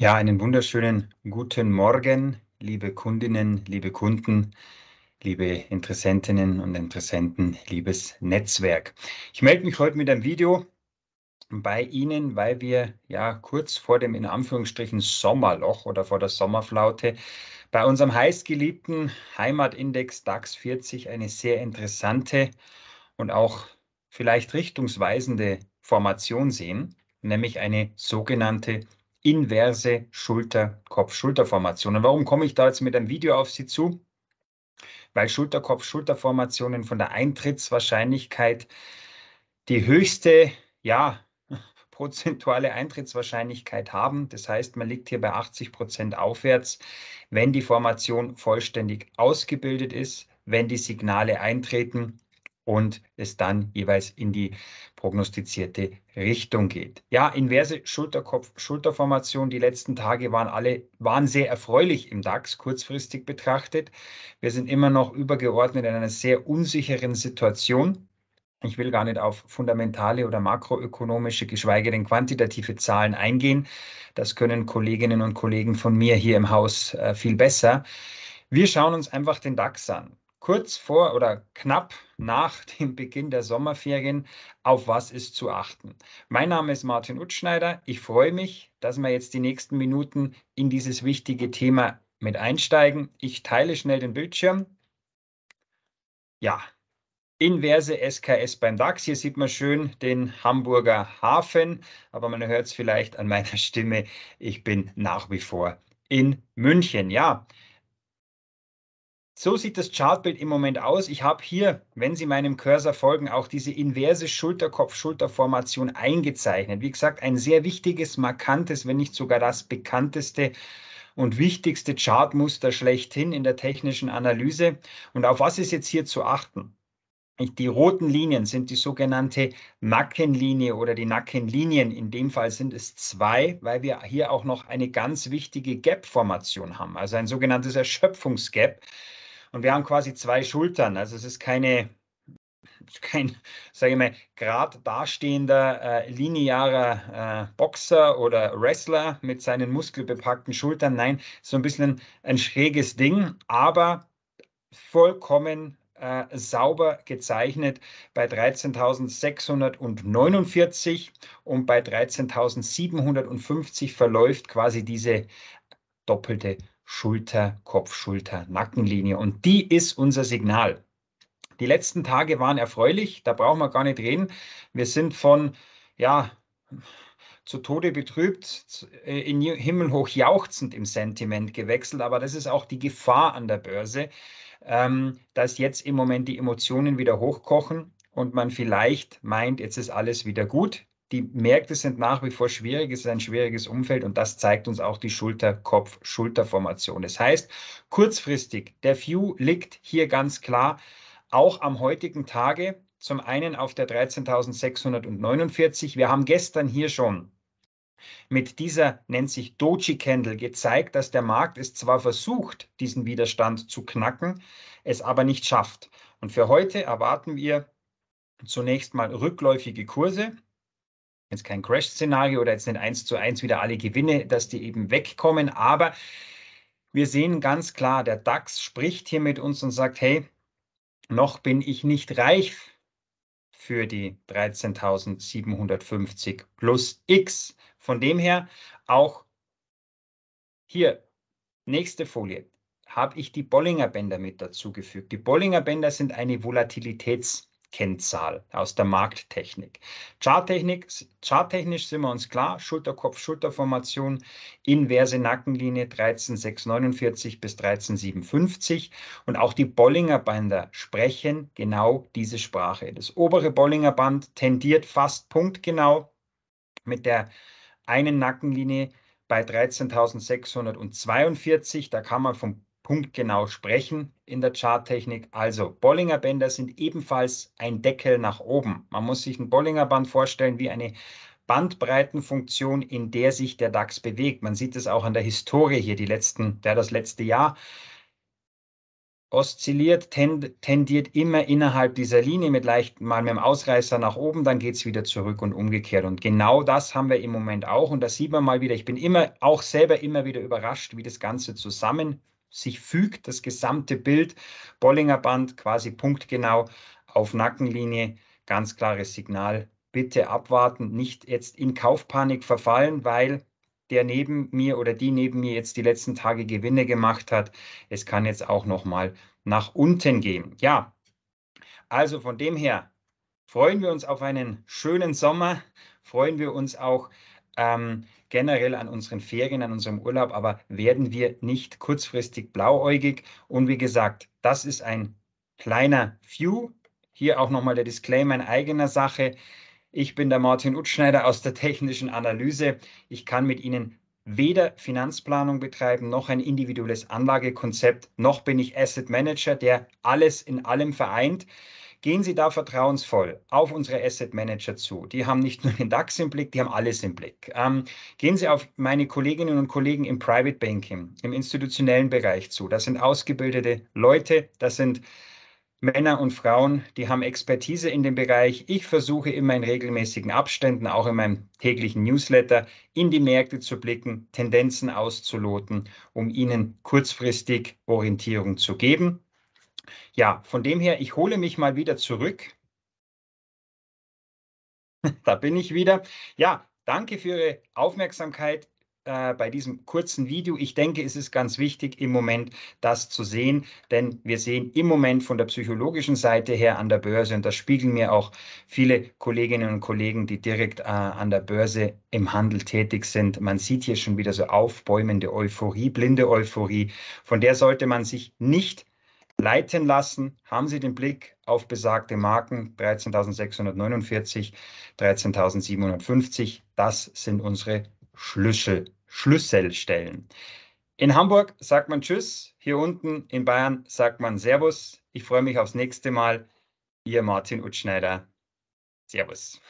Ja, einen wunderschönen guten Morgen, liebe Kundinnen, liebe Kunden, liebe Interessentinnen und Interessenten, liebes Netzwerk. Ich melde mich heute mit einem Video bei Ihnen, weil wir ja kurz vor dem in Anführungsstrichen Sommerloch oder vor der Sommerflaute bei unserem heißgeliebten Heimatindex DAX 40 eine sehr interessante und auch vielleicht richtungsweisende Formation sehen, nämlich eine sogenannte inverse Schulter-Kopf-Schulter-Formationen. Warum komme ich da jetzt mit einem Video auf Sie zu? Weil Schulter-Kopf-Schulter-Formationen von der Eintrittswahrscheinlichkeit die höchste, ja, prozentuale Eintrittswahrscheinlichkeit haben. Das heißt, man liegt hier bei 80 Prozent aufwärts, wenn die Formation vollständig ausgebildet ist, wenn die Signale eintreten und es dann jeweils in die prognostizierte Richtung geht. Ja, inverse Schulterkopf-Schulterformation. Die letzten Tage waren alle waren sehr erfreulich im DAX kurzfristig betrachtet. Wir sind immer noch übergeordnet in einer sehr unsicheren Situation. Ich will gar nicht auf fundamentale oder makroökonomische, geschweige denn quantitative Zahlen eingehen. Das können Kolleginnen und Kollegen von mir hier im Haus äh, viel besser. Wir schauen uns einfach den DAX an kurz vor oder knapp nach dem Beginn der Sommerferien, auf was ist zu achten. Mein Name ist Martin Utschneider. Ich freue mich, dass wir jetzt die nächsten Minuten in dieses wichtige Thema mit einsteigen. Ich teile schnell den Bildschirm. Ja, inverse SKS beim DAX. Hier sieht man schön den Hamburger Hafen, aber man hört es vielleicht an meiner Stimme. Ich bin nach wie vor in München. Ja, so sieht das Chartbild im Moment aus. Ich habe hier, wenn Sie meinem Cursor folgen, auch diese inverse Schulterkopf-Schulterformation eingezeichnet. Wie gesagt, ein sehr wichtiges, markantes, wenn nicht sogar das bekannteste und wichtigste Chartmuster schlechthin in der technischen Analyse. Und auf was ist jetzt hier zu achten? Die roten Linien sind die sogenannte Nackenlinie oder die Nackenlinien. In dem Fall sind es zwei, weil wir hier auch noch eine ganz wichtige Gap-Formation haben, also ein sogenanntes Erschöpfungsgap. Und wir haben quasi zwei Schultern. Also es ist keine, kein, sage ich mal, gerade dastehender äh, linearer äh, Boxer oder Wrestler mit seinen muskelbepackten Schultern. Nein, so ein bisschen ein schräges Ding, aber vollkommen äh, sauber gezeichnet bei 13.649 und bei 13.750 verläuft quasi diese doppelte Schulter, Kopf, Schulter, Nackenlinie. Und die ist unser Signal. Die letzten Tage waren erfreulich, da brauchen wir gar nicht reden. Wir sind von, ja, zu Tode betrübt, äh, in himmelhoch jauchzend im Sentiment gewechselt, aber das ist auch die Gefahr an der Börse, ähm, dass jetzt im Moment die Emotionen wieder hochkochen und man vielleicht meint, jetzt ist alles wieder gut. Die Märkte sind nach wie vor schwierig, es ist ein schwieriges Umfeld und das zeigt uns auch die Schulter-Kopf-Schulter-Formation. Das heißt, kurzfristig, der View liegt hier ganz klar auch am heutigen Tage zum einen auf der 13.649. Wir haben gestern hier schon mit dieser nennt sich Doji Candle gezeigt, dass der Markt es zwar versucht, diesen Widerstand zu knacken, es aber nicht schafft. Und für heute erwarten wir zunächst mal rückläufige Kurse jetzt kein Crash-Szenario oder jetzt nicht eins zu eins wieder alle Gewinne, dass die eben wegkommen. Aber wir sehen ganz klar, der DAX spricht hier mit uns und sagt, hey, noch bin ich nicht reif für die 13.750 plus X. Von dem her auch hier, nächste Folie, habe ich die Bollinger Bänder mit dazugefügt. Die Bollinger Bänder sind eine Volatilitäts- Kennzahl aus der Markttechnik. Charttechnik, charttechnisch sind wir uns klar, Schulterkopf-Schulterformation, inverse Nackenlinie 13649 bis 13750 und auch die Bollinger Bänder sprechen genau diese Sprache. Das obere Bollinger Band tendiert fast punktgenau mit der einen Nackenlinie bei 13.642. Da kann man vom punktgenau sprechen in der Charttechnik. Also Bollinger Bänder sind ebenfalls ein Deckel nach oben. Man muss sich ein Bollinger Band vorstellen wie eine Bandbreitenfunktion, in der sich der DAX bewegt. Man sieht es auch an der Historie hier, die letzten, ja, das letzte Jahr oszilliert, tendiert immer innerhalb dieser Linie mit leicht mal mit dem Ausreißer nach oben, dann geht es wieder zurück und umgekehrt. Und genau das haben wir im Moment auch. Und das sieht man mal wieder. Ich bin immer auch selber immer wieder überrascht, wie das Ganze zusammen sich fügt das gesamte Bild. Bollinger Band quasi punktgenau auf Nackenlinie. Ganz klares Signal. Bitte abwarten, nicht jetzt in Kaufpanik verfallen, weil der neben mir oder die neben mir jetzt die letzten Tage Gewinne gemacht hat. Es kann jetzt auch noch mal nach unten gehen. Ja, also von dem her freuen wir uns auf einen schönen Sommer, freuen wir uns auch ähm, generell an unseren Ferien, an unserem Urlaub, aber werden wir nicht kurzfristig blauäugig. Und wie gesagt, das ist ein kleiner View. Hier auch nochmal der Disclaimer in eigener Sache. Ich bin der Martin Utschneider aus der technischen Analyse. Ich kann mit Ihnen weder Finanzplanung betreiben, noch ein individuelles Anlagekonzept, noch bin ich Asset Manager, der alles in allem vereint. Gehen Sie da vertrauensvoll auf unsere Asset Manager zu. Die haben nicht nur den DAX im Blick, die haben alles im Blick. Ähm, gehen Sie auf meine Kolleginnen und Kollegen im Private Banking, im institutionellen Bereich zu. Das sind ausgebildete Leute, das sind Männer und Frauen, die haben Expertise in dem Bereich. Ich versuche immer in regelmäßigen Abständen, auch in meinem täglichen Newsletter, in die Märkte zu blicken, Tendenzen auszuloten, um Ihnen kurzfristig Orientierung zu geben. Ja, von dem her, ich hole mich mal wieder zurück. da bin ich wieder. Ja, danke für Ihre Aufmerksamkeit äh, bei diesem kurzen Video. Ich denke, es ist ganz wichtig im Moment, das zu sehen, denn wir sehen im Moment von der psychologischen Seite her an der Börse, und das spiegeln mir auch viele Kolleginnen und Kollegen, die direkt äh, an der Börse im Handel tätig sind. Man sieht hier schon wieder so aufbäumende Euphorie, blinde Euphorie. Von der sollte man sich nicht leiten lassen, haben Sie den Blick auf besagte Marken 13.649, 13.750. Das sind unsere Schlüssel, Schlüsselstellen. In Hamburg sagt man Tschüss, hier unten in Bayern sagt man Servus. Ich freue mich aufs nächste Mal. Ihr Martin Utschneider. Servus.